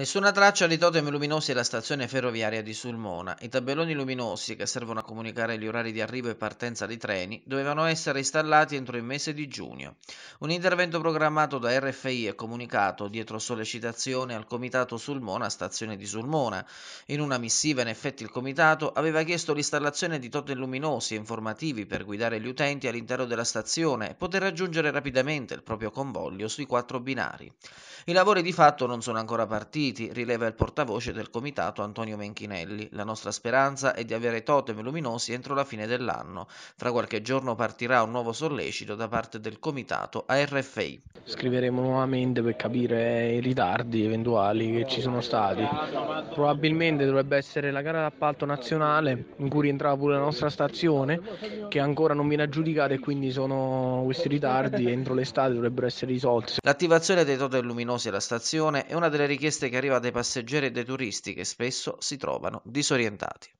Nessuna traccia di totem luminosi alla stazione ferroviaria di Sulmona. I tabelloni luminosi, che servono a comunicare gli orari di arrivo e partenza dei treni, dovevano essere installati entro il mese di giugno. Un intervento programmato da RFI è comunicato, dietro sollecitazione, al Comitato Sulmona Stazione di Sulmona. In una missiva, in effetti, il Comitato aveva chiesto l'installazione di totem luminosi e informativi per guidare gli utenti all'interno della stazione e poter raggiungere rapidamente il proprio convoglio sui quattro binari. I lavori di fatto non sono ancora partiti sentiti, rileva il portavoce del comitato Antonio Menchinelli. La nostra speranza è di avere totem luminosi entro la fine dell'anno. Fra qualche giorno partirà un nuovo sollecito da parte del comitato a RFI. Scriveremo nuovamente per capire i ritardi eventuali che ci sono stati. Probabilmente dovrebbe essere la gara d'appalto nazionale in cui rientrava pure la nostra stazione che ancora non viene aggiudicata e quindi sono questi ritardi entro l'estate dovrebbero essere risolti. L'attivazione dei totem luminosi alla stazione è una delle richieste che arriva dai passeggeri e dai turisti che spesso si trovano disorientati.